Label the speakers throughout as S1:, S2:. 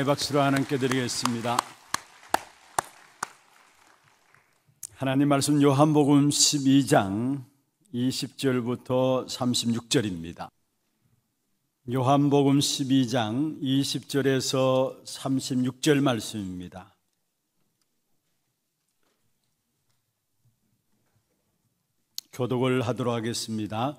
S1: 감의 박수로 하나님께 드리겠습니다. 하나님 말씀 요한복음 12장 20절부터 36절입니다. 요한복음 12장 20절에서 36절 말씀입니다. 교독을 하도록 하겠습니다.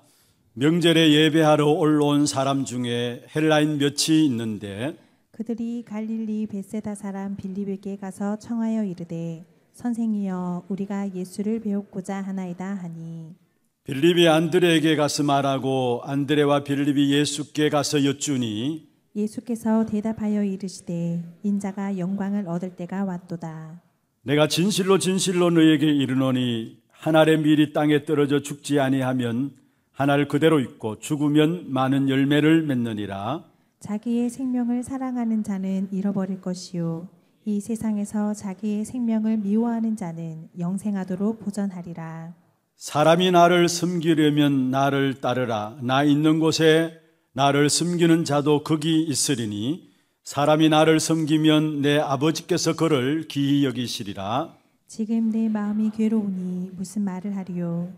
S1: 명절에 예배하러 올라온 사람 중에 헬라인 몇이 있는데
S2: 그들이 갈릴리 베세다 사람 빌립에게 가서 청하여 이르되 선생이여 우리가 예수를 배우고자 하나이다 하니
S1: 빌립이 안드레에게 가서 말하고 안드레와 빌립이 예수께 가서 여쭈니
S2: 예수께서 대답하여 이르시되 인자가 영광을 얻을 때가 왔도다
S1: 내가 진실로 진실로 너에게 이르노니 한 알의 밀이 땅에 떨어져 죽지 아니하면 한 알 그대로 있고 죽으면 많은 열매를 맺느니라
S2: 자기의 생명을 사랑하는 자는 잃어버릴 것이요 이 세상에서 자기의 생명을 미워하는 자는 영생하도록 보전하리라.
S1: 사람이 나를 숨기려면 나를 따르라. 나 있는 곳에 나를 숨기는 자도 거기 있으리니 사람이 나를 섬기면 내 아버지께서 그를 기히 여기시리라.
S2: 지금 내 마음이 괴로우니 무슨 말을 하리요.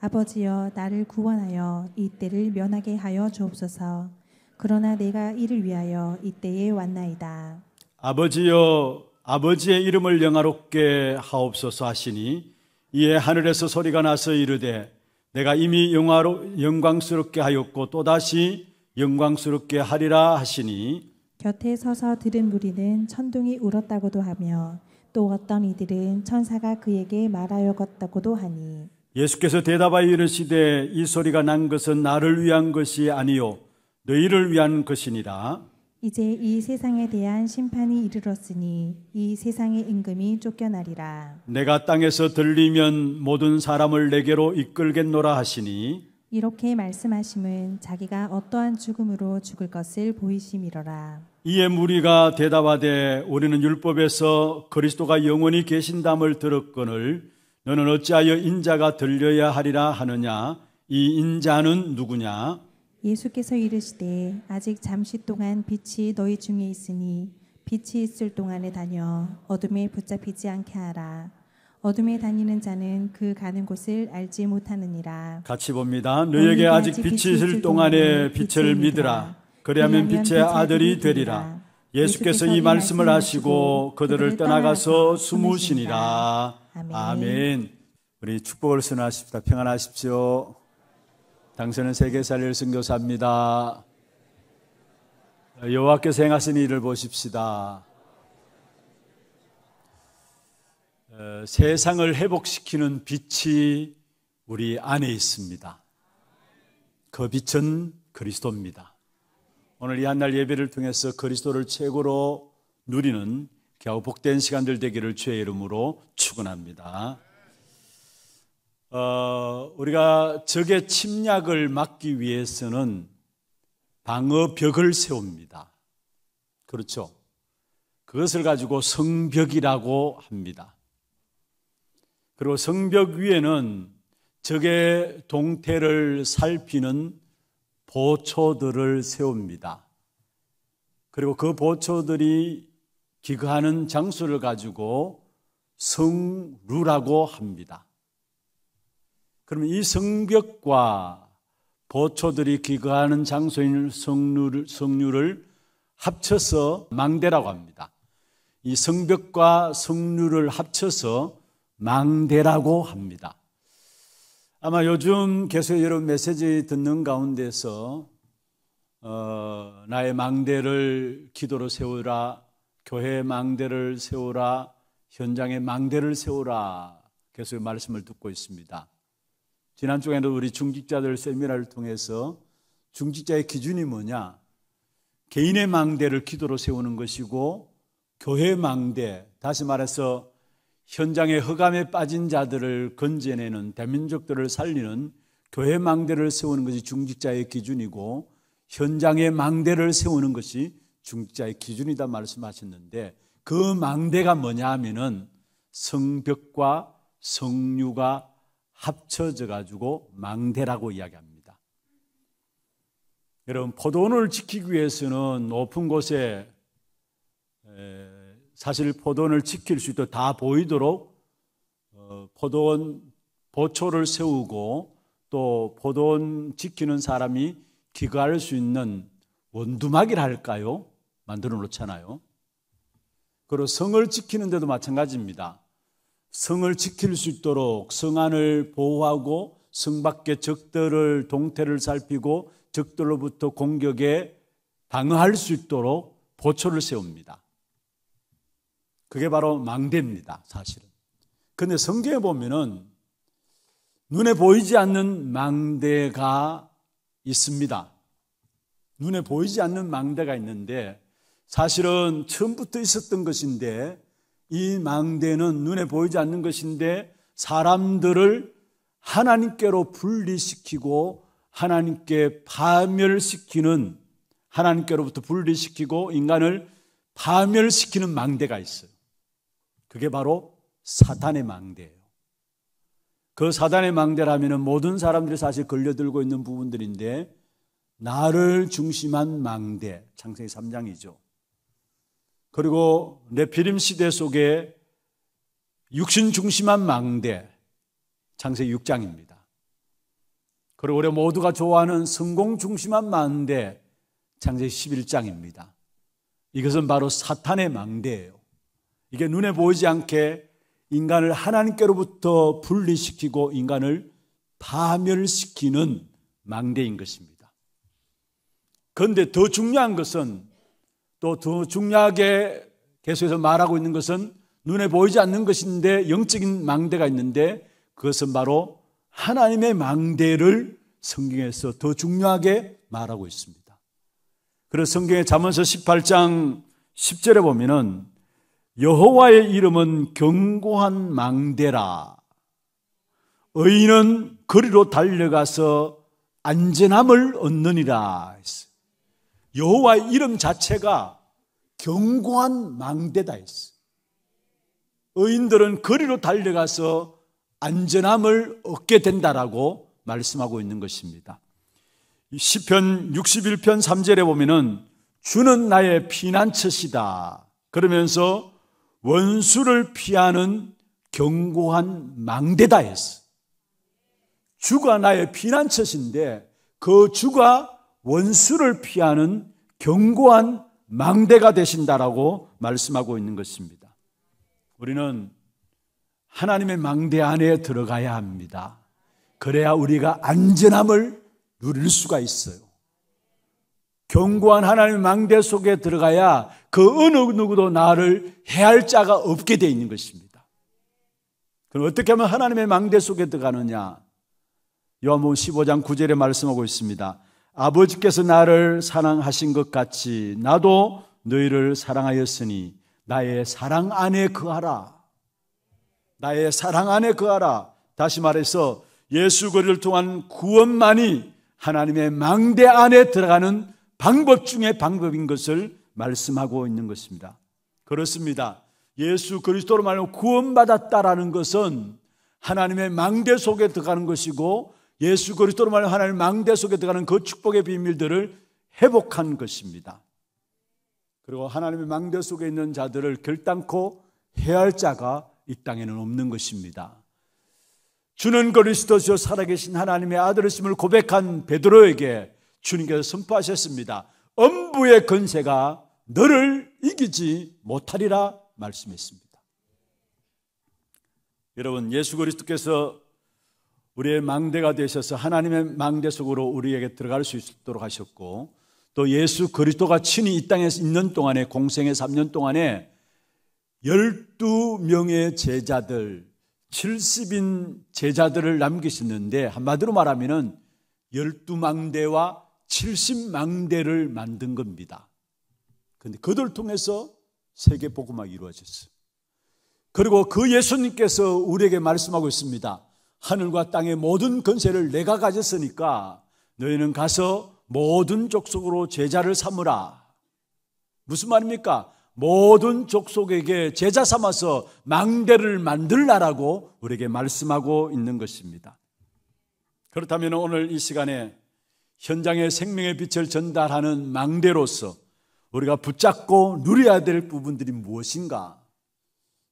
S2: 아버지여 나를 구원하여 이 때를 면하게 하여 주옵소서. 그러나 내가 이를 위하여 이때에 왔나이다.
S1: 아버지여 아버지의 이름을 영화롭게 하옵소서 하시니 이에 하늘에서 소리가 나서 이르되 내가 이미 영화로 영광스럽게 하였고 또다시 영광스럽게 하리라 하시니
S2: 곁에 서서 들은 무리는 천둥이 울었다고도 하며 또 어떤 이들은 천사가 그에게 말하여갔다고도 하니
S1: 예수께서 대답하여 이르시되 이 소리가 난 것은 나를 위한 것이 아니요 너희를 위한 것이니라.
S2: 이제 이 세상에 대한 심판이 이르렀으니 이 세상의 임금이 쫓겨나리라.
S1: 내가 땅에서 들리면 모든 사람을 내게로 이끌겠노라 하시니
S2: 이렇게 말씀하심은 자기가 어떠한 죽음으로 죽을 것을 보이심이로라.
S1: 이에 무리가 대답하되 우리는 율법에서 그리스도가 영원히 계신담을 들었거늘 너는 어찌하여 인자가 들려야 하리라 하느냐 이 인자는 누구냐
S2: 예수께서 이르시되 아직 잠시 동안 빛이 너희 중에 있으니 빛이 있을 동안에 다녀 어둠에 붙잡히지 않게 하라. 어둠에 다니는 자는 그 가는 곳을 알지 못하느니라.
S1: 같이 봅니다. 너에게 아직 빛이, 있을 동안에 빛을 믿으라. 그리하면 빛의 아들이 되리라. 예수께서 이 말씀을 하시고 그들을 떠나가서 숨으시니라. 아멘. 우리 축복을 선하십시다 평안하십시오. 당신은 세계 살릴 승교사입니다 여호와께서 행하신 일을 보십시다. 어, 세상을 회복시키는 빛이 우리 안에 있습니다. 그 빛은 그리스도입니다. 오늘 이 한날 예배를 통해서 그리스도를 최고로 누리는 겨우 복된 시간들 되기를 주의 이름으로 축원합니다. 어, 우리가 적의 침략을 막기 위해서는 방어벽을 세웁니다. 그렇죠? 그것을 가지고 성벽이라고 합니다. 그리고 성벽 위에는 적의 동태를 살피는 보초들을 세웁니다. 그리고 그 보초들이 기거하는 장수를 가지고 성루라고 합니다. 그러면 이 성벽과 보초들이 기거하는 장소인 성류를, 성류를 합쳐서 망대라고 합니다. 이 성벽과 성류를 합쳐서 망대라고 합니다. 아마 요즘 계속 여러 메시지 듣는 가운데서 어, 나의 망대를 기도로 세우라, 교회 망대를 세우라, 현장의 망대를 세우라 계속 말씀을 듣고 있습니다. 지난 주에도 우리 중직자들 세미나를 통해서 중직자의 기준이 뭐냐? 개인의 망대를 기도로 세우는 것이고 교회 망대, 다시 말해서 현장의 허감에 빠진 자들을 건져내는 대민족들을 살리는 교회 망대를 세우는 것이 중직자의 기준이고 현장의 망대를 세우는 것이 중직자의 기준이다 말씀하셨는데 그 망대가 뭐냐 하면은 성벽과 성류가 합쳐져 가지고 망대라고 이야기합니다. 여러분 포도원을 지키기 위해서는 높은 곳에 사실 포도원을 지킬 수 있도록 다 보이도록 어, 포도원 보초를 세우고 또 포도원 지키는 사람이 기가할 수 있는 원두막이라 할까요? 만들어 놓잖아요. 그리고 성을 지키는데도 마찬가지입니다. 성을 지킬 수 있도록 성 안을 보호하고 성 밖에 적들을 동태를 살피고 적들로부터 공격에 방어할 수 있도록 보초를 세웁니다. 그게 바로 망대입니다, 사실은. 근데 성경에 보면은 눈에 보이지 않는 망대가 있습니다. 눈에 보이지 않는 망대가 있는데 사실은 처음부터 있었던 것인데 이 망대는 눈에 보이지 않는 것인데 사람들을 하나님께로 분리시키고 하나님께 파멸시키는 하나님께로부터 분리시키고 인간을 파멸시키는 망대가 있어요. 그게 바로 사탄의 망대예요. 그사탄의 망대라면 모든 사람들이 사실 걸려들고 있는 부분들인데 나를 중심한 망대 창세기 3장이죠. 그리고 네피림 시대 속에 육신 중심한 망대 창세 6장입니다. 그리고 우리 모두가 좋아하는 성공 중심한 망대 창세 11장입니다. 이것은 바로 사탄의 망대예요. 이게 눈에 보이지 않게 인간을 하나님께로부터 분리시키고 인간을 파멸시키는 망대인 것입니다. 그런데 더 중요한 것은 또 중요하게 계속해서 말하고 있는 것은 눈에 보이지 않는 것인데 영적인 망대가 있는데 그것은 바로 하나님의 망대를 성경에서 더 중요하게 말하고 있습니다. 그래서 성경의 잠언서 18장 10절에 보면은 여호와의 이름은 견고한 망대라. 의인은 거리로 달려가서 안전함을 얻느니라 했어요. 여호와의 이름 자체가 견고한 망대다 했어. 의인들은 거리로 달려가서 안전함을 얻게 된다라고 말씀하고 있는 것입니다. 시편 61편 3절에 보면은 주는 나의 피난처시다. 그러면서 원수를 피하는 견고한 망대다 했어. 주가 나의 피난처신데 그 주가 원수를 피하는 견고한 망대가 되신다라고 말씀하고 있는 것입니다. 우리는 하나님의 망대 안에 들어가야 합니다. 그래야 우리가 안전함을 누릴 수가 있어요. 견고한 하나님의 망대 속에 들어가야 그 어느 누구도 나를 해할 자가 없게 돼 있는 것입니다. 그럼 어떻게 하면 하나님의 망대 속에 들어가느냐? 요한복음 15장 9절에 말씀하고 있습니다. 아버지께서 나를 사랑하신 것 같이 나도 너희를 사랑하였으니 나의 사랑 안에 거하라. 나의 사랑 안에 거하라. 다시 말해서 예수 그리를 통한 구원만이 하나님의 망대 안에 들어가는 방법 중에 방법인 것을 말씀하고 있는 것입니다. 그렇습니다. 예수 그리스도로 말하면 구원받았다라는 것은 하나님의 망대 속에 들어가는 것이고 예수 그리스도로 말하는 하나님 망대 속에 들어가는 그 축복의 비밀들을 회복한 것입니다. 그리고 하나님의 망대 속에 있는 자들을 결단코 해할 자가 이 땅에는 없는 것입니다. 주는 그리스도시요 살아계신 하나님의 아들이심을 고백한 베드로에게 주님께서 선포하셨습니다. 엄부의 근세가 너를 이기지 못하리라 말씀했습니다. 여러분 예수 그리스도께서 우리의 망대가 되셔서 하나님의 망대 속으로 우리에게 들어갈 수 있도록 하셨고 또 예수 그리스도가 친히 이 땅에 있는 동안에 공생의 3년 동안에 12명의 제자들 70인 제자들을 남기셨는데 한마디로 말하면은 12망대와 70망대를 만든 겁니다. 근데 그들 통해서 세계 복음화가 이루어졌어요. 그리고 그 예수님께서 우리에게 말씀하고 있습니다. 하늘과 땅의 모든 근세를 내가 가졌으니까 너희는 가서 모든 족속으로 제자를 삼으라. 무슨 말입니까? 모든 족속에게 제자 삼아서 망대를 만들라라고 우리에게 말씀하고 있는 것입니다. 그렇다면 오늘 이 시간에 현장의 생명의 빛을 전달하는 망대로서 우리가 붙잡고 누려야 될 부분들이 무엇인가?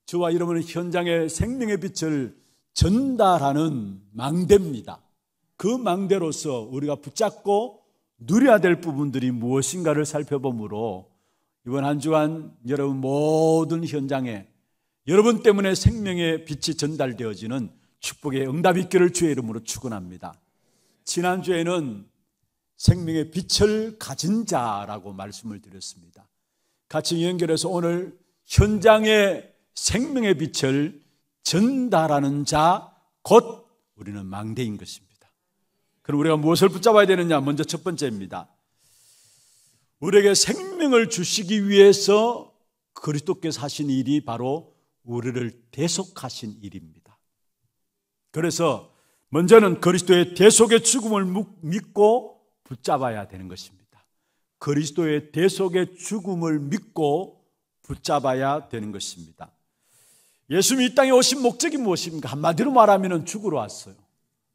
S1: 저와 여러분은 현장의 생명의 빛을 전달하는 망대입니다. 그 망대로서 우리가 붙잡고 누려야 될 부분들이 무엇인가를 살펴보므로 이번 한 주간 여러분 모든 현장에 여러분 때문에 생명의 빛이 전달되어지는 축복의 응답 있기를 주의 이름으로 축원합니다. 지난주에는 생명의 빛을 가진 자라고 말씀을 드렸습니다. 같이 연결해서 오늘 현장의 생명의 빛을 전달하는 자, 곧 우리는 망대인 것입니다. 그럼 우리가 무엇을 붙잡아야 되느냐? 먼저 첫 번째입니다. 우리에게 생명을 주시기 위해서 그리스도께서 하신 일이 바로 우리를 대속하신 일입니다. 그래서 먼저는 그리스도의 대속의 죽음을 믿고 붙잡아야 되는 것입니다. 그리스도의 대속의 죽음을 믿고 붙잡아야 되는 것입니다. 예수님이 이 땅에 오신 목적이 무엇입니까? 한마디로 말하면 죽으러 왔어요.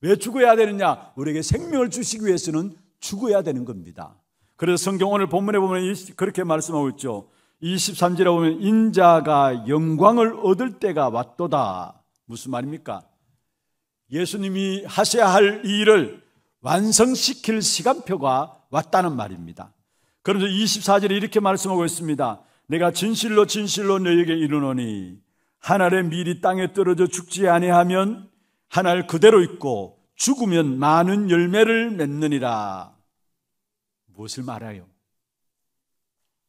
S1: 왜 죽어야 되느냐? 우리에게 생명을 주시기 위해서는 죽어야 되는 겁니다. 그래서 성경 오늘 본문에 보면 그렇게 말씀하고 있죠. 23절에 보면 인자가 영광을 얻을 때가 왔도다. 무슨 말입니까? 예수님이 하셔야 할 일을 완성시킬 시간표가 왔다는 말입니다. 그러면서 24절에 이렇게 말씀하고 있습니다. 내가 진실로 진실로 너희에게 이르노니 한 알의 밀이 땅에 떨어져 죽지 아니하면 한 알 그대로 있고 죽으면 많은 열매를 맺느니라. 무엇을 말하여?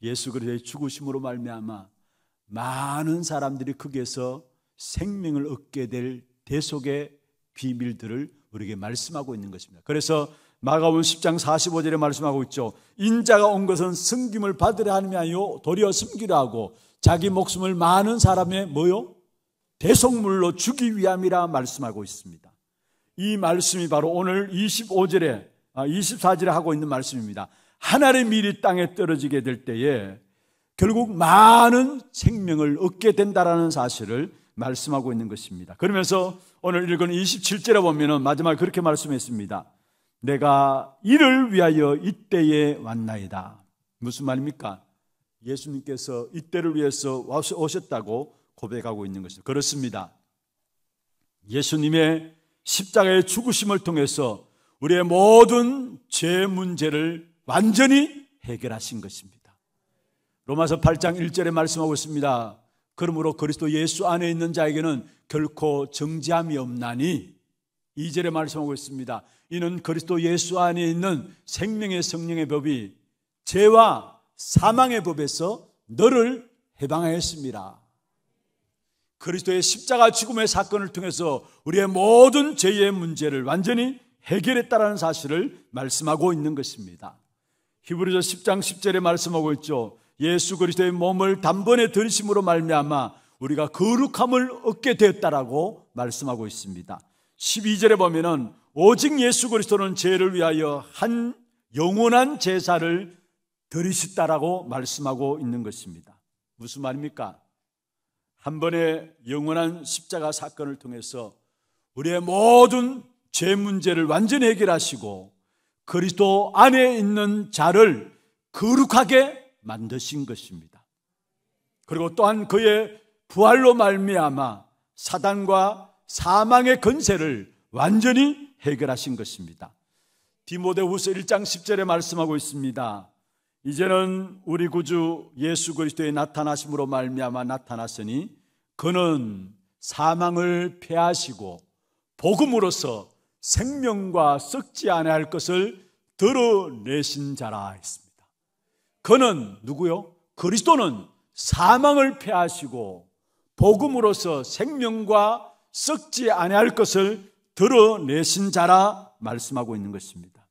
S1: 예수 그리스도의 죽으심으로 말미암아 많은 사람들이 거기에서 생명을 얻게 될 대속의 비밀들을 우리에게 말씀하고 있는 것입니다. 그래서 마가온 10장 45절에 말씀하고 있죠. 인자가 온 것은 섬김을 받으려 하느냐 요 도리어 섬기라 하고 자기 목숨을 많은 사람의 뭐요? 대속물로 주기 위함이라 말씀하고 있습니다. 이 말씀이 바로 오늘 25절에 24절에 아, 하고 있는 말씀입니다. 하나의 밀이 땅에 떨어지게 될 때에 결국 많은 생명을 얻게 된다라는 사실을 말씀하고 있는 것입니다. 그러면서 오늘 읽은 27절에 보면은 마지막에 그렇게 말씀했습니다. 내가 이를 위하여 이때에 왔나이다. 무슨 말입니까? 예수님께서 이때를 위해서 오셨다고 고백하고 있는 것입니다. 그렇습니다. 예수님의 십자가의 죽으심을 통해서 우리의 모든 죄 문제를 완전히 해결하신 것입니다. 로마서 8장 1절에 말씀하고 있습니다. 그러므로 그리스도 예수 안에 있는 자에게는 결코 정지함이 없나니 2절에 말씀하고 있습니다. 이는 그리스도 예수 안에 있는 생명의 성령의 법이 죄와 사망의 법에서 너를 해방하였습니다. 그리스도의 십자가 죽음의 사건을 통해서 우리의 모든 죄의 문제를 완전히 해결했다라는 사실을 말씀하고 있는 것입니다. 히브리서 10장 10절에 말씀하고 있죠. 예수 그리스도의 몸을 단번에 들심으로 말미암아 우리가 거룩함을 얻게 되었다라고 말씀하고 있습니다. 12절에 보면은 오직 예수 그리스도는 죄를 위하여 한 영원한 제사를 들으셨다라고 말씀하고 있는 것입니다. 무슨 말입니까? 한 번의 영원한 십자가 사건을 통해서 우리의 모든 죄 문제를 완전히 해결하시고 그리스도 안에 있는 자를 거룩하게 만드신 것입니다. 그리고 또한 그의 부활로 말미암아 사단과 사망의 근세를 완전히 해결하신 것입니다. 디모데후서 1장 10절에 말씀하고 있습니다. 이제는 우리 구주 예수 그리스도의 나타나심으로 말미암아 나타났으니 그는 사망을 패하시고 복음으로서 생명과 썩지 아니할 것을 드러내신 자라 했습니다. 그는 누구요? 그리스도는 사망을 패하시고 복음으로서 생명과 썩지 아니할 것을 드러내신 자라 말씀하고 있는 것입니다.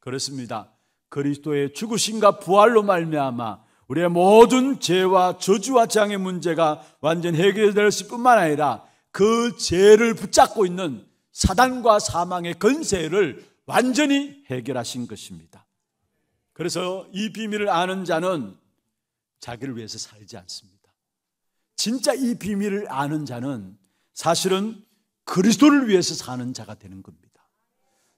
S1: 그렇습니다. 그리스도의 죽으심과 부활로 말미암아 우리의 모든 죄와 저주와 장의 문제가 완전 해결될 뿐만 아니라 그 죄를 붙잡고 있는 사단과 사망의 근세를 완전히 해결하신 것입니다. 그래서 이 비밀을 아는 자는 자기를 위해서 살지 않습니다. 진짜 이 비밀을 아는 자는 사실은 그리스도를 위해서 사는 자가 되는 겁니다.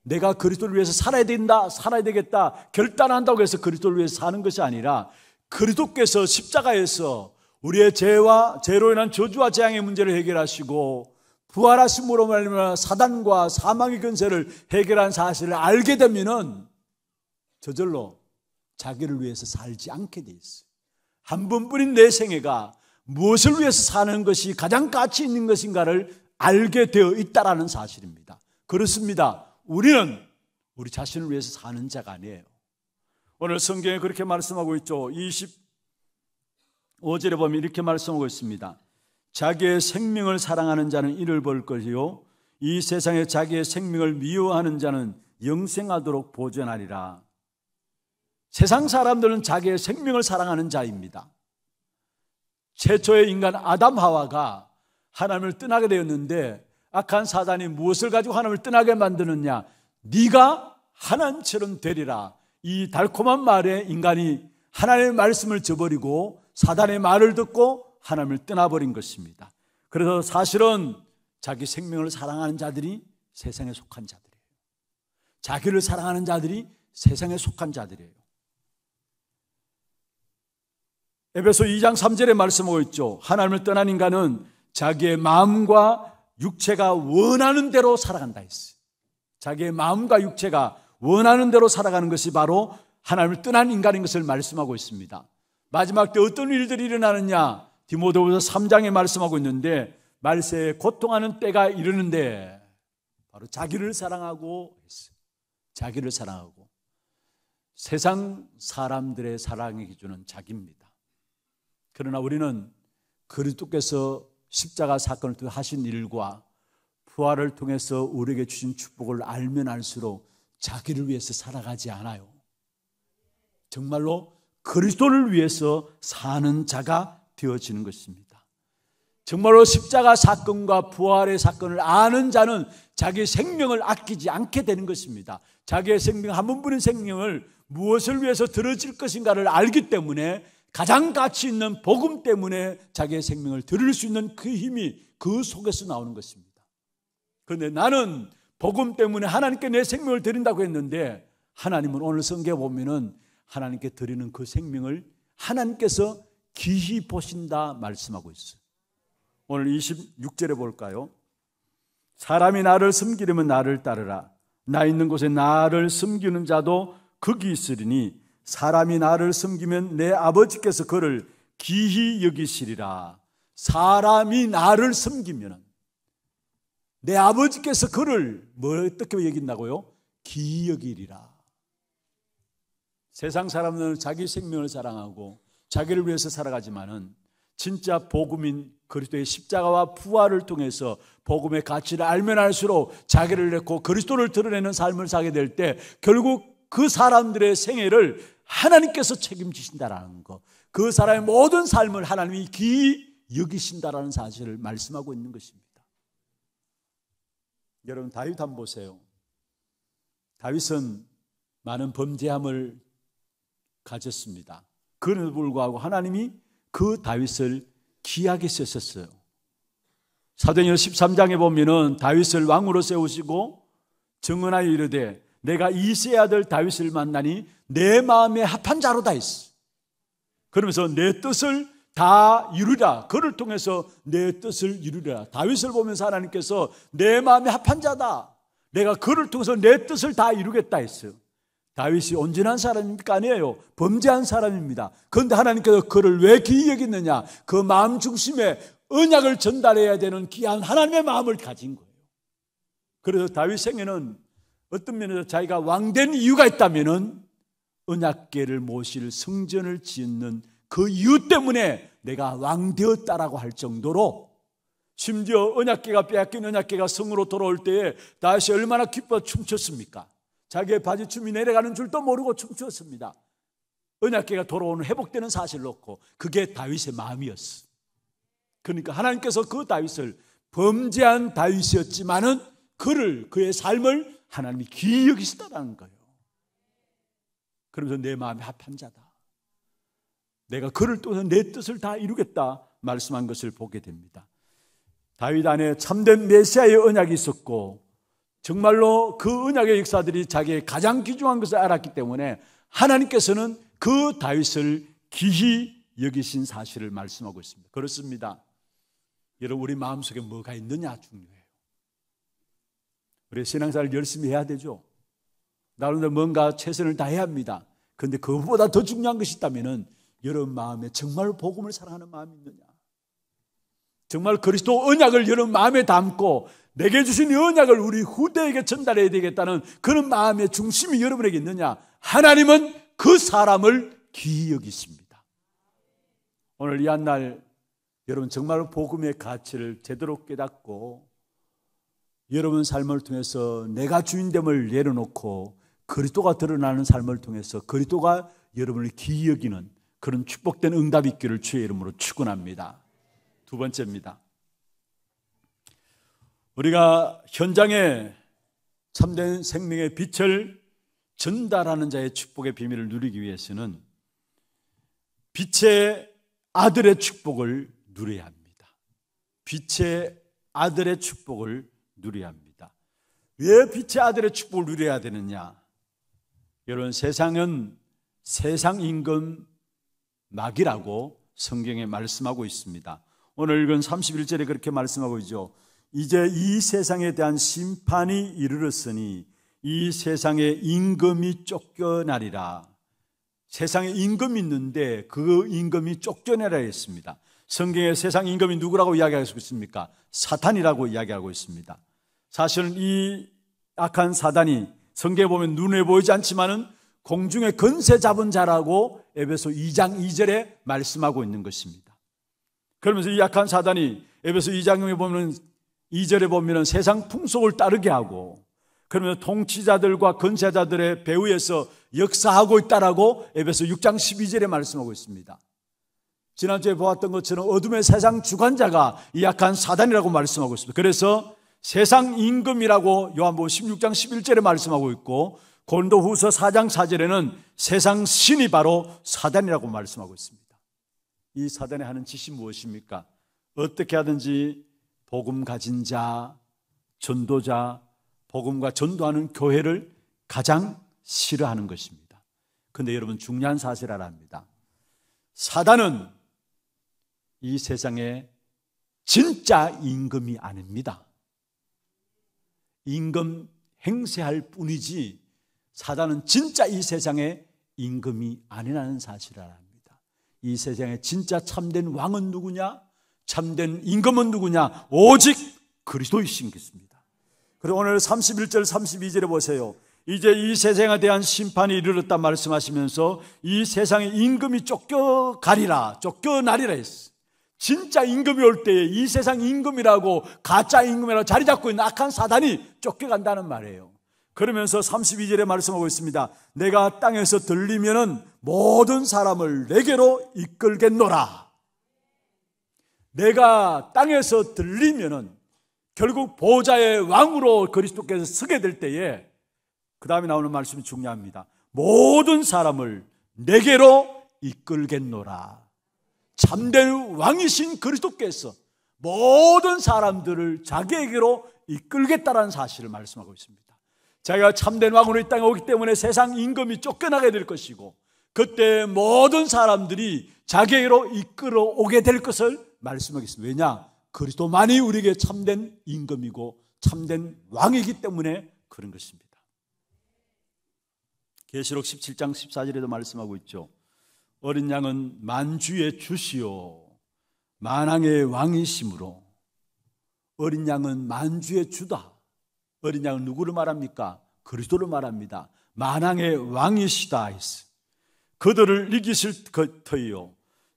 S1: 내가 그리스도를 위해서 살아야 된다, 살아야 되겠다 결단한다고 해서 그리스도를 위해서 사는 것이 아니라 그리스도께서 십자가에서 우리의 죄와 죄로 인한 저주와 재앙의 문제를 해결하시고 부활하심으로 말하면 사단과 사망의 근세를 해결한 사실을 알게 되면은 저절로 자기를 위해서 살지 않게 돼 있어요. 한 번뿐인 내 생애가 무엇을 위해서 사는 것이 가장 가치 있는 것인가를 알게 되어 있다라는 사실입니다. 그렇습니다. 우리는 우리 자신을 위해서 사는 자가 아니에요. 오늘 성경에 그렇게 말씀하고 있죠. 25절에 보면 이렇게 말씀하고 있습니다. 자기의 생명을 사랑하는 자는 이를 볼 것이요. 이 세상에 자기의 생명을 미워하는 자는 영생하도록 보존하리라. 세상 사람들은 자기의 생명을 사랑하는 자입니다. 최초의 인간 아담 하와가 하나님을 떠나게 되었는데 악한 사단이 무엇을 가지고 하나님을 떠나게 만드느냐? 네가 하나님처럼 되리라. 이 달콤한 말에 인간이 하나님의 말씀을 저버리고 사단의 말을 듣고 하나님을 떠나버린 것입니다. 그래서 사실은 자기 생명을 사랑하는 자들이 세상에 속한 자들이에요. 자기를 사랑하는 자들이 세상에 속한 자들이에요. 에베소 2장 3절에 말씀하고 있죠. 하나님을 떠난 인간은 자기의 마음과 육체가 원하는 대로 살아간다 했어요. 자기의 마음과 육체가 원하는 대로 살아가는 것이 바로 하나님을 떠난 인간인 것을 말씀하고 있습니다. 마지막 때 어떤 일들이 일어나느냐? 디모데후서 3장에 말씀하고 있는데 말세에 고통하는 때가 이르는데 바로 자기를 사랑하고 했어요. 자기를 사랑하고 세상 사람들의 사랑의 기준은 자기입니다. 그러나 우리는 그리스도께서 십자가 사건을 통해 하신 일과 부활을 통해서 우리에게 주신 축복을 알면 알수록 자기를 위해서 살아가지 않아요. 정말로 그리스도를 위해서 사는 자가 되어지는 것입니다. 정말로 십자가 사건과 부활의 사건을 아는 자는 자기 생명을 아끼지 않게 되는 것입니다. 자기의 생명, 한 번뿐인 생명을 무엇을 위해서 들어질 것인가를 알기 때문에 가장 가치 있는 복음 때문에 자기의 생명을 드릴 수 있는 그 힘이 그 속에서 나오는 것입니다. 그런데 나는 복음 때문에 하나님께 내 생명을 드린다고 했는데 하나님은 오늘 성경에 보면은 하나님께 드리는 그 생명을 하나님께서 기히 보신다 말씀하고 있어요. 오늘 26절에 볼까요? 사람이 나를 섬기려면 나를 따르라. 나 있는 곳에 나를 섬기는 자도 거기 있으리니 사람이 나를 섬기면 내 아버지께서 그를 기히 여기시리라. 사람이 나를 섬기면 내 아버지께서 그를 뭘 뭐 어떻게 여긴다고요? 기히 여기리라. 세상 사람들은 자기 생명을 사랑하고 자기를 위해서 살아가지만은 진짜 복음인 그리스도의 십자가와 부활을 통해서 복음의 가치를 알면 알수록 자기를 내고 그리스도를 드러내는 삶을 사게 될 때 결국 그 사람들의 생애를 하나님께서 책임지신다라는 것, 그 사람의 모든 삶을 하나님이 귀히 여기신다라는 사실을 말씀하고 있는 것입니다. 여러분 다윗 한번 보세요. 다윗은 많은 범죄함을 가졌습니다. 그럼에도 불구하고 하나님이 그 다윗을 귀하게 쓰셨어요. 사도행전 13장에 보면은 다윗을 왕으로 세우시고 정언하여 이르되 내가 이세 아들 다윗을 만나니 내 마음에 합한 자로다 했어. 그러면서 내 뜻을 다 이루라. 그를 통해서 내 뜻을 이루라. 다윗을 보면서 하나님께서 내 마음에 합한 자다. 내가 그를 통해서 내 뜻을 다 이루겠다 했어요. 다윗이 온전한 사람입니까? 아니에요. 범죄한 사람입니다. 그런데 하나님께서 그를 왜 귀히 여겼느냐? 그 마음 중심에 은약을 전달해야 되는 귀한 하나님의 마음을 가진 거예요. 그래서 다윗 생애는 어떤 면에서 자기가 왕된 이유가 있다면은 언약계를 모실 성전을 짓는 그 이유 때문에 내가 왕되었다라고 할 정도로 심지어 은약계가 빼앗긴 은약계가 성으로 돌아올 때에 다시 얼마나 기뻐 춤췄습니까? 자기의 바지춤이 내려가는 줄도 모르고 춤추었습니다. 은약계가 돌아오는 회복되는 사실을 놓고 그게 다윗의 마음이었어. 그러니까 하나님께서 그 다윗을 범죄한 다윗이었지만은 그를 그의 삶을 하나님이 귀히 여기시다라는 거예요. 그러면서 내 마음이 합한 자다. 내가 그를 통해서 내 뜻을 다 이루겠다 말씀한 것을 보게 됩니다. 다윗 안에 참된 메시아의 언약이 있었고 정말로 그 언약의 역사들이 자기의 가장 귀중한 것을 알았기 때문에 하나님께서는 그 다윗을 기히 여기신 사실을 말씀하고 있습니다. 그렇습니다. 여러분 우리 마음속에 뭐가 있느냐 중요해요. 우리 신앙사를 열심히 해야 되죠. 나름대로 뭔가 최선을 다해야 합니다. 그런데 그보다 더 중요한 것이 있다면은 여러분 마음에 정말 복음을 사랑하는 마음이 있느냐? 정말 그리스도 언약을 여러분 마음에 담고 내게 주신 언약을 우리 후대에게 전달해야 되겠다는 그런 마음의 중심이 여러분에게 있느냐? 하나님은 그 사람을 귀히 여기십니다. 오늘 이한날 여러분 정말 복음의 가치를 제대로 깨닫고 여러분 삶을 통해서 내가 주인됨을 내려놓고 그리스도가 드러나는 삶을 통해서 그리스도가 여러분을 기이 여기는 그런 축복된 응답이 있기를 주의 이름으로 축원합니다. 두 번째입니다. 우리가 현장에 참된 생명의 빛을 전달하는 자의 축복의 비밀을 누리기 위해서는 빛의 아들의 축복을 누려야 합니다. 빛의 아들의 축복을 누려야 합니다. 왜 빛의 아들의 축복을 누려야 되느냐? 여러분, 세상은 세상 임금 막이라고 성경에 말씀하고 있습니다. 오늘 읽은 31절에 그렇게 말씀하고 있죠. 이제 이 세상에 대한 심판이 이르렀으니 이 세상의 임금이 쫓겨나리라. 세상에 임금이 있는데 그 임금이 쫓겨내라 했습니다. 성경에 세상 임금이 누구라고 이야기하고 있습니까? 사탄이라고 이야기하고 있습니다. 사실 이 악한 사단이 성경에 보면 눈에 보이지 않지만은 공중에 근세 잡은 자라고 에베소 2장 2절에 말씀하고 있는 것입니다. 그러면서 이 약한 사단이 에베소 2장에 보면 2절에 보면 세상 풍속을 따르게 하고 그러면서 통치자들과 근세자들의 배후에서 역사하고 있다라고 에베소 6장 12절에 말씀하고 있습니다. 지난주에 보았던 것처럼 어둠의 세상 주관자가 이 약한 사단이라고 말씀하고 있습니다. 그래서 세상 임금이라고 요한복음 16장 11절에 말씀하고 있고 고린도후서 4장 4절에는 세상 신이 바로 사단이라고 말씀하고 있습니다. 이 사단이 하는 짓이 무엇입니까? 어떻게 하든지 복음 가진 자, 전도자, 복음과 전도하는 교회를 가장 싫어하는 것입니다. 근데 여러분 중요한 사실 알아 합니다. 사단은 이 세상의 진짜 임금이 아닙니다. 임금 행세할 뿐이지 사단은 진짜 이세상에 임금이 아니라는 사실을 압니다. 이 세상에 진짜 참된 왕은 누구냐? 참된 임금은 누구냐? 오직 그리스도이신겠습니다. 그리고 오늘 31절 32절에 보세요. 이제 이 세상에 대한 심판이 이르렀다 말씀하시면서 이 세상의 임금이 쫓겨가리라, 쫓겨나리라 했어. 진짜 임금이 올 때에 이 세상 임금이라고 가짜 임금이라고 자리 잡고 있는 악한 사단이 쫓겨간다는 말이에요. 그러면서 32절에 말씀하고 있습니다. 내가 땅에서 들리면은 모든 사람을 내게로 이끌겠노라. 내가 땅에서 들리면은 결국 보좌의 왕으로 그리스도께서 서게 될 때에 그 다음에 나오는 말씀이 중요합니다. 모든 사람을 내게로 이끌겠노라. 3대 왕이신 그리스도께서 모든 사람들을 자기에게로 이끌겠다는 사실을 말씀하고 있습니다. 자기가 참된 왕으로 이 땅에 오기 때문에 세상 임금이 쫓겨나게 될 것이고 그때 모든 사람들이 자기에게로 이끌어 오게 될 것을 말씀하겠습니다. 왜냐? 그리스도만이 우리에게 참된 임금이고 참된 왕이기 때문에 그런 것입니다. 계시록 17장 14절에도 말씀하고 있죠. 어린 양은 만주의 주시오 만왕의 왕이심으로 어린 양은 만주의 주다. 어린 양은 누구를 말합니까? 그리스도를 말합니다. 만왕의 왕이시다 그들을 이기실 터이요.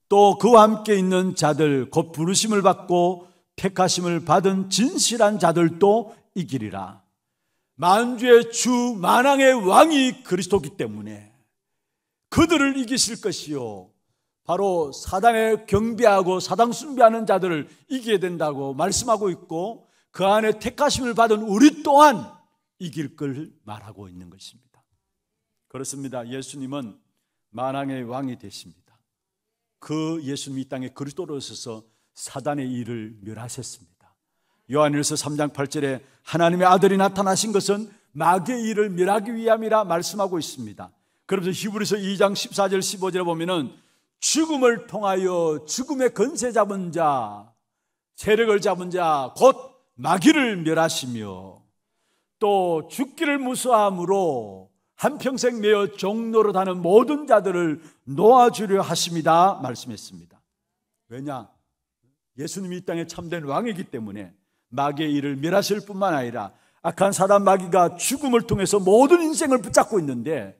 S1: 또 그와 함께 있는 자들 곧 부르심을 받고 택하심을 받은 진실한 자들도 이기리라. 만주의 주 만왕의 왕이 그리스도기 때문에 그들을 이기실 것이요. 바로 사당에 경배하고 사당 숭배하는 자들을 이겨야 된다고 말씀하고 있고 그 안에 택하심을 받은 우리 또한 이길 걸 말하고 있는 것입니다. 그렇습니다. 예수님은 만왕의 왕이 되십니다. 그 예수님이 땅에 그리스도로 서서 사단의 일을 멸하셨습니다. 요한일서 3장 8절에 하나님의 아들이 나타나신 것은 마귀의 일을 멸하기 위함이라 말씀하고 있습니다. 그러면서 히브리서 2장 14절 15절에 보면은 죽음을 통하여 죽음의 건세 잡은 자, 세력을 잡은 자, 곧 마귀를 멸하시며 또 죽기를 무서함으로 한평생 매어 종로로 다는 모든 자들을 놓아주려 하십니다. 말씀했습니다. 왜냐? 예수님이 이 땅에 참된 왕이기 때문에 마귀의 일을 멸하실 뿐만 아니라 악한 사람 마귀가 죽음을 통해서 모든 인생을 붙잡고 있는데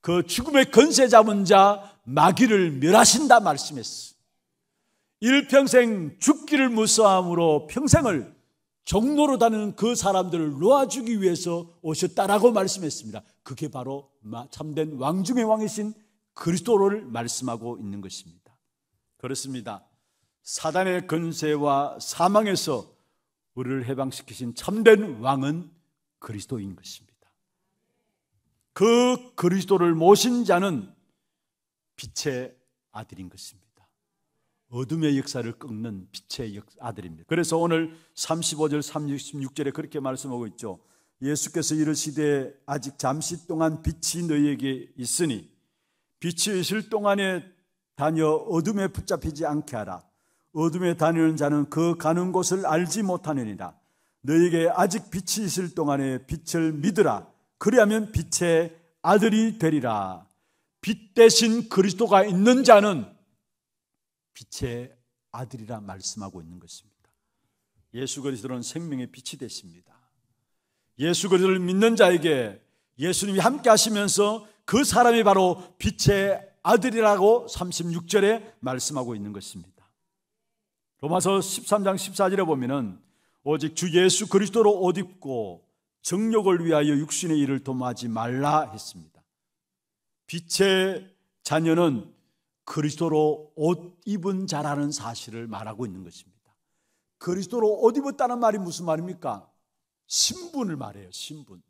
S1: 그 죽음의 근세 잡은 자 마귀를 멸하신다 말씀했어. 일평생 죽기를 무서함으로 평생을 종로로 다는그 사람들을 놓아주기 위해서 오셨다라고 말씀했습니다. 그게 바로 참된 왕 중의 왕이신 그리스도를 말씀하고 있는 것입니다. 그렇습니다. 사단의 근세와 사망에서 우리를 해방시키신 참된 왕은 그리스도인 것입니다. 그 그리스도를 모신 자는 빛의 아들인 것입니다. 어둠의 역사를 꺾는 빛의 아들입니다. 그래서 오늘 35절, 36절에 그렇게 말씀하고 있죠. 예수께서 이르시되 아직 잠시 동안 빛이 너희에게 있으니 빛이 있을 동안에 다녀 어둠에 붙잡히지 않게 하라. 어둠에 다니는 자는 그 가는 곳을 알지 못하느니라. 너희에게 아직 빛이 있을 동안에 빛을 믿으라. 그리하면 빛의 아들이 되리라. 빛 대신 그리스도가 있는 자는 빛의 아들이라 말씀하고 있는 것입니다. 예수 그리스도는 생명의 빛이 되십니다. 예수 그리스도를 믿는 자에게 예수님이 함께 하시면서 그 사람이 바로 빛의 아들이라고 36절에 말씀하고 있는 것입니다. 로마서 13장 14절에 보면은 오직 주 예수 그리스도로 옷 입고 정욕을 위하여 육신의 일을 도모하지 말라 했습니다. 빛의 자녀는 그리스도로 옷 입은 자라는 사실을 말하고 있는 것입니다. 그리스도로 옷 입었다는 말이 무슨 말입니까? 신분을 말해요, 신분.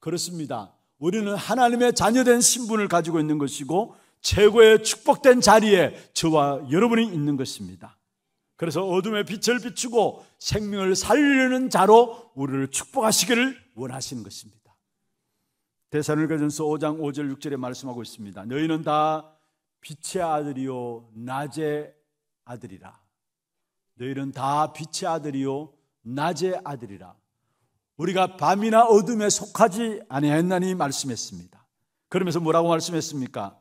S1: 그렇습니다. 우리는 하나님의 자녀된 신분을 가지고 있는 것이고 최고의 축복된 자리에 저와 여러분이 있는 것입니다. 그래서 어둠의 빛을 비추고 생명을 살리는 자로 우리를 축복하시기를 원하시는 것입니다. 대사를가전서 5장 5절 6절에 말씀하고 있습니다. 너희는 다 빛의 아들이요 낮의 아들이라. 너희는 다 빛의 아들이요 낮의 아들이라. 우리가 밤이나 어둠에 속하지 아니했나니 말씀했습니다. 그러면서 뭐라고 말씀했습니까?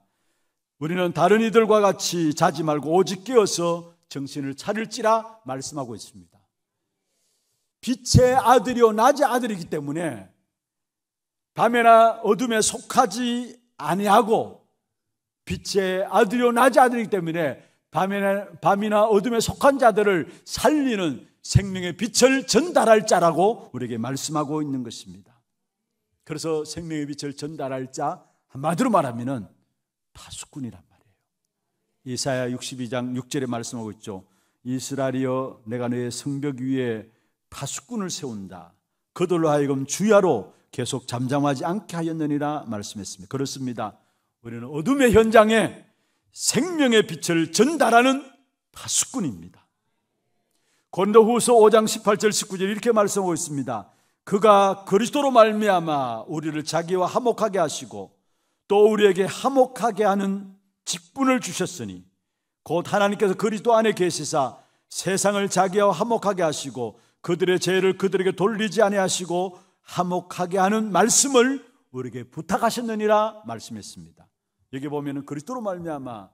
S1: 우리는 다른 이들과 같이 자지 말고 오직 깨어서 정신을 차릴지라 말씀하고 있습니다. 빛의 아들이요 낮의 아들이기 때문에 밤에나 어둠에 속하지 아니하고 빛의 아들이요 낮의 아들이기 때문에 밤이나, 밤이나 어둠에 속한 자들을 살리는 생명의 빛을 전달할 자라고 우리에게 말씀하고 있는 것입니다. 그래서 생명의 빛을 전달할 자 한마디로 말하면 파수꾼이란 말. 이사야 62장 6절에 말씀하고 있죠. 이스라엘이여 내가 너의 성벽 위에 파수꾼을 세운다. 그들로 하여금 주야로 계속 잠잠하지 않게 하였느니라 말씀했습니다. 그렇습니다. 우리는 어둠의 현장에 생명의 빛을 전달하는 파수꾼입니다. 권도후서 5장 18절 19절 이렇게 말씀하고 있습니다. 그가 그리스도로 말미암아 우리를 자기와 화목하게 하시고 또 우리에게 화목하게 하는 직분을 주셨으니 곧 하나님께서 그리스도 안에 계시사 세상을 자기와 화목하게 하시고 그들의 죄를 그들에게 돌리지 아니하시고 화목하게 하는 말씀을 우리에게 부탁하셨느니라 말씀했습니다. 여기 보면은 그리스도로 말미암아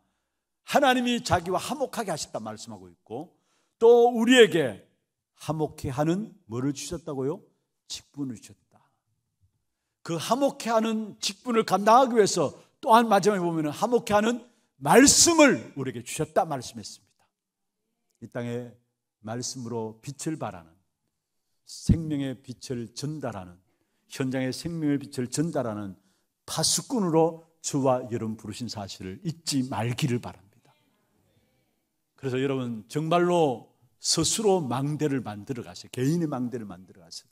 S1: 하나님이 자기와 화목하게 하셨다 말씀하고 있고 또 우리에게 화목해 하는 뭐를 주셨다고요? 직분을 주셨다. 그 화목해 하는 직분을 감당하기 위해서 또한 마지막에 보면 하목케 하는 말씀을 우리에게 주셨다 말씀했습니다. 이 땅에 말씀으로 빛을 발하는 생명의 빛을 전달하는 현장의 생명의 빛을 전달하는 파수꾼으로 주와 여러분 부르신 사실을 잊지 말기를 바랍니다. 그래서 여러분 정말로 스스로 망대를 만들어 가세요. 개인의 망대를 만들어 가세요.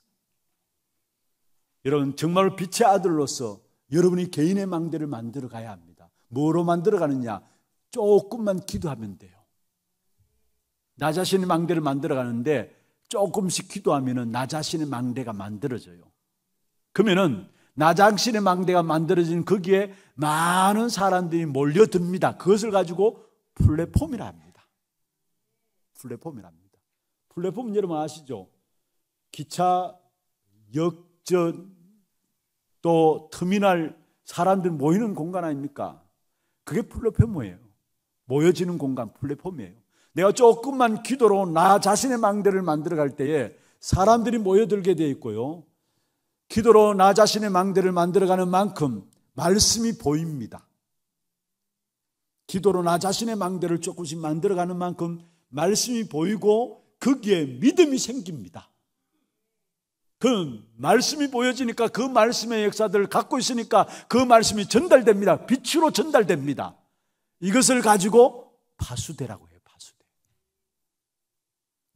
S1: 여러분 정말 빛의 아들로서 여러분이 개인의 망대를 만들어 가야 합니다. 뭐로 만들어 가느냐? 조금만 기도하면 돼요. 나 자신의 망대를 만들어 가는데 조금씩 기도하면나 자신의 망대가 만들어져요. 그러면은 나 자신의 망대가 만들어진 거기에 많은 사람들이 몰려듭니다. 그것을 가지고 플랫폼이라 합니다. 플랫폼이라 합니다. 플랫폼은 여러분 아시죠? 기차 역전 또 터미널 사람들 모이는 공간 아닙니까? 그게 플랫폼이에요. 모여지는 공간, 플랫폼이에요. 내가 조금만 기도로 나 자신의 망대를 만들어갈 때에 사람들이 모여들게 돼 있고요. 기도로 나 자신의 망대를 만들어가는 만큼 말씀이 보입니다. 기도로 나 자신의 망대를 조금씩 만들어가는 만큼 말씀이 보이고 거기에 믿음이 생깁니다. 그 말씀이 보여지니까 그 말씀의 역사들을 갖고 있으니까 그 말씀이 전달됩니다. 빛으로 전달됩니다. 이것을 가지고 파수대라고 해요. 파수대.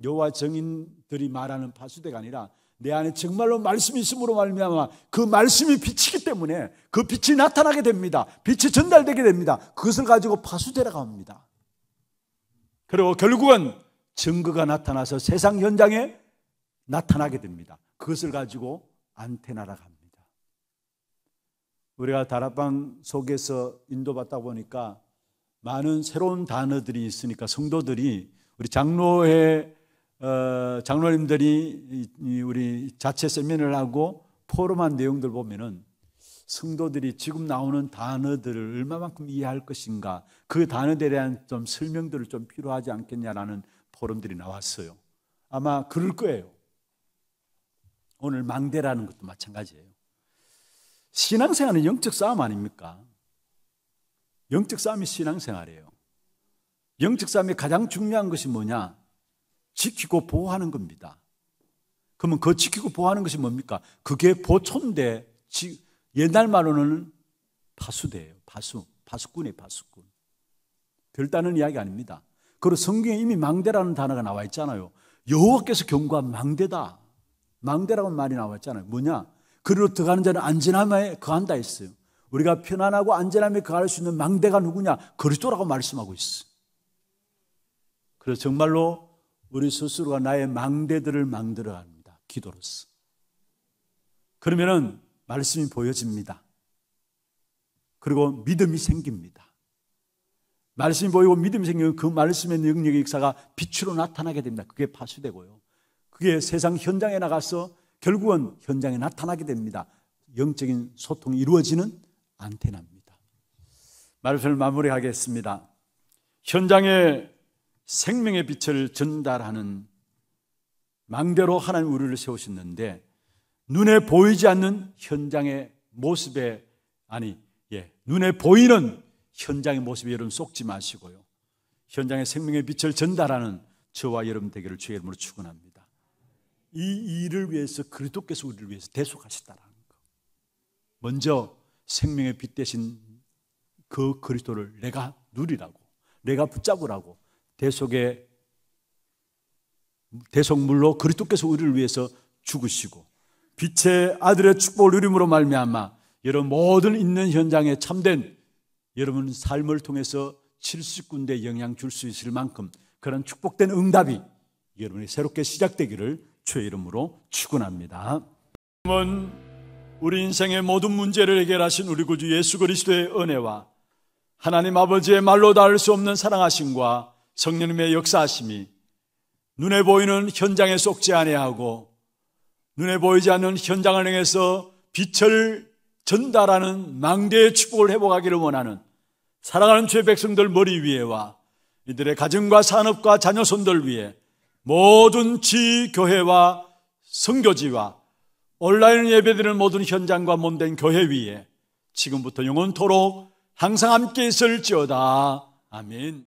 S1: 여호와 정인들이 말하는 파수대가 아니라 내 안에 정말로 말씀이 있음으로 말미암아 그 말씀이 빛이기 때문에 그 빛이 나타나게 됩니다. 빛이 전달되게 됩니다. 그것을 가지고 파수대라고 합니다. 그리고 결국은 증거가 나타나서 세상 현장에 나타나게 됩니다. 그것을 가지고 안테나라 갑니다. 우리가 다락방 속에서 인도받다 보니까 많은 새로운 단어들이 있으니까 성도들이 우리 장로회 어, 장로님들이 우리 자체 세미나를 하고 포럼한 내용들 보면은 성도들이 지금 나오는 단어들을 얼마만큼 이해할 것인가 그 단어들에 대한 좀 설명들을 좀 필요하지 않겠냐라는 포럼들이 나왔어요. 아마 그럴 거예요. 오늘 망대라는 것도 마찬가지예요. 신앙생활은 영적 싸움 아닙니까? 영적 싸움이 신앙생활이에요. 영적 싸움이 가장 중요한 것이 뭐냐? 지키고 보호하는 겁니다. 그러면 그 지키고 보호하는 것이 뭡니까? 그게 보초인데 옛날 말로는 파수대예요. 파수. 파수꾼이에요. 파수꾼. 별다른 이야기 아닙니다. 그리고 성경에 이미 망대라는 단어가 나와 있잖아요. 여호와께서 경고한 망대다. 망대라고 말이 나왔잖아요. 뭐냐? 그리로 들어가는 자는 안전함에 거한다 했어요. 우리가 편안하고 안전함에 거할 수 있는 망대가 누구냐? 그리스도라고 말씀하고 있어요. 그래서 정말로 우리 스스로가 나의 망대들을 만들어 합니다. 기도로서. 그러면은 말씀이 보여집니다. 그리고 믿음이 생깁니다. 말씀이 보이고 믿음이 생기면 그 말씀의 능력의 역사가 빛으로 나타나게 됩니다. 그게 파수되고요. 그게 세상 현장에 나가서 결국은 현장에 나타나게 됩니다. 영적인 소통이 이루어지는 안테나입니다. 말씀을 마무리하겠습니다. 현장에 생명의 빛을 전달하는 망대로 하나님 우리를 세우셨는데 눈에 보이지 않는 현장의 모습에 아니 예 눈에 보이는 현장의 모습에 여러분 속지 마시고요 현장의 생명의 빛을 전달하는 저와 여러분 되기를 주의 이름으로 축원합니다. 이 일을 위해서 그리스도께서 우리를 위해서 대속하셨다라는 거. 먼저 생명의 빛 대신 그 그리스도를 내가 누리라고, 내가 붙잡으라고 대속의 대속물로 그리스도께서 우리를 위해서 죽으시고 빛의 아들의 축복을 누림으로 말미암아 여러분 모든 있는 현장에 참된 여러분 삶을 통해서 70군데 영향 줄 수 있을 만큼 그런 축복된 응답이 여러분이 새롭게 시작되기를 주의 이름으로 축원합니다. 은 우리 인생의 모든 문제를 해결하신 우리 구주 예수 그리스도의 은혜와 하나님 아버지의 말로 닿을 수 없는 사랑하심과 성령님의 역사하심이 눈에 보이는 현장에 속지 아니하고 눈에 보이지 않는 현장을 향해서 빛을 전달하는 망대의 축복을 회복하기를 원하는 사랑하는 주의 백성들 머리 위에와 이들의 가정과 산업과 자녀손들 위에 모든 지교회와 성교지와 온라인 예배드리는 모든 현장과 몸된 교회 위에 지금부터 영원토록 항상 함께 있을지어다. 아멘.